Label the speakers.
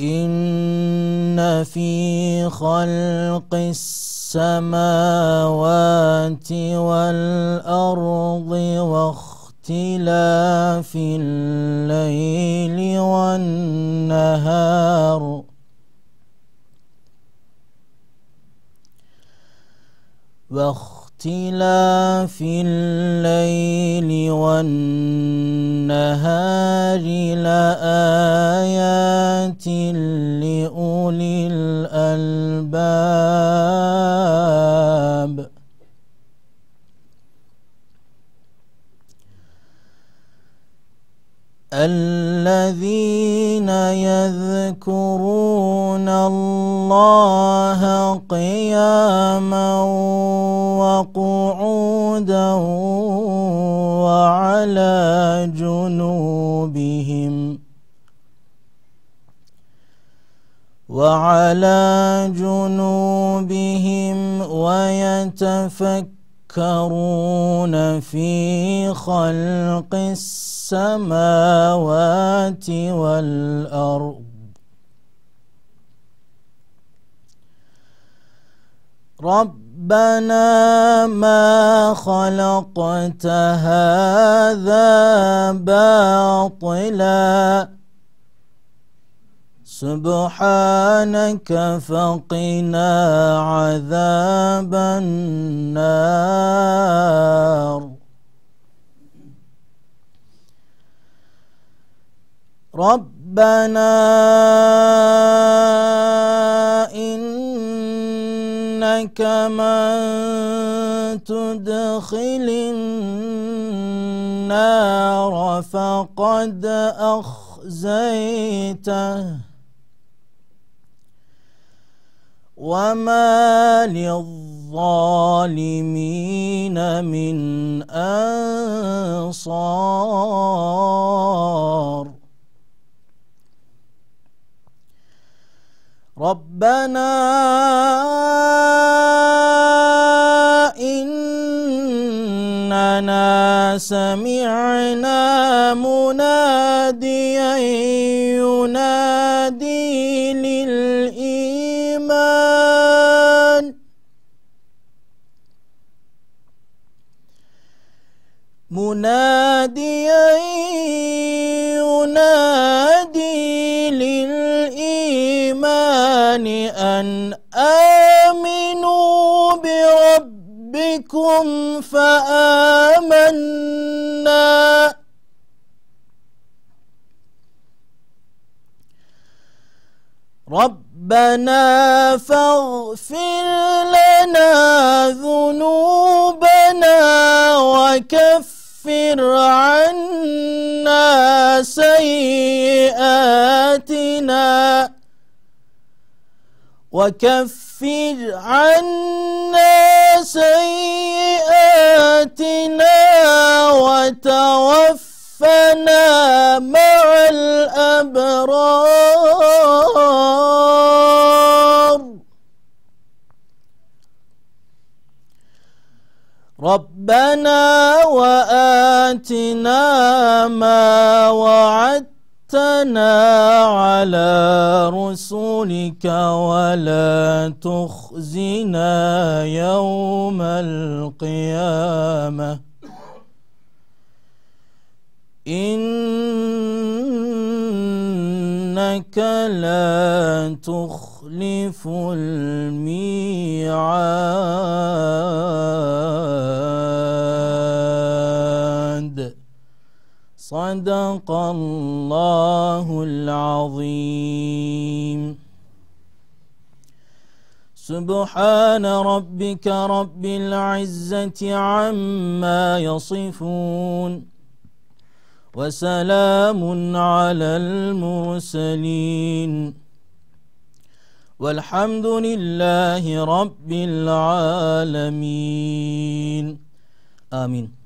Speaker 1: إن في خلق السماوات والأرض واختلاف الليل والنهار واختلاف واختلاف الليل والنهار لآيات لأولي الألباب الذين يذكرون الله قياما وقعودا وعلى جنوبهم وعلى جنوبهم ويتفكرون يتفكرون في خلق السماوات والأرض ربنا ما خلقت هذا باطلاً سبحانك فقنا عذاب النار ربنا إنك من تدخل النار فقد أخزيته وما للظالمين من أنصار ربنا إننا سمعنا مناديا ينادي لي مناديا ينادي للإيمان أن آمنوا بربكم فآمنا ربنا فاغفر لنا ذنوبنا وكفر كفر عنا سيئاتنا وكفر عنا سيئاتنا وتوفنا مَا ربنا وآتنا ما وعدتنا على رسلك ولا تخزنا يوم القيامة إنك لا تخلف الميعاد الله العظيم سبحان ربك رب العزة عما يصفون وسلام على المرسلين والحمد لله رب العالمين آمين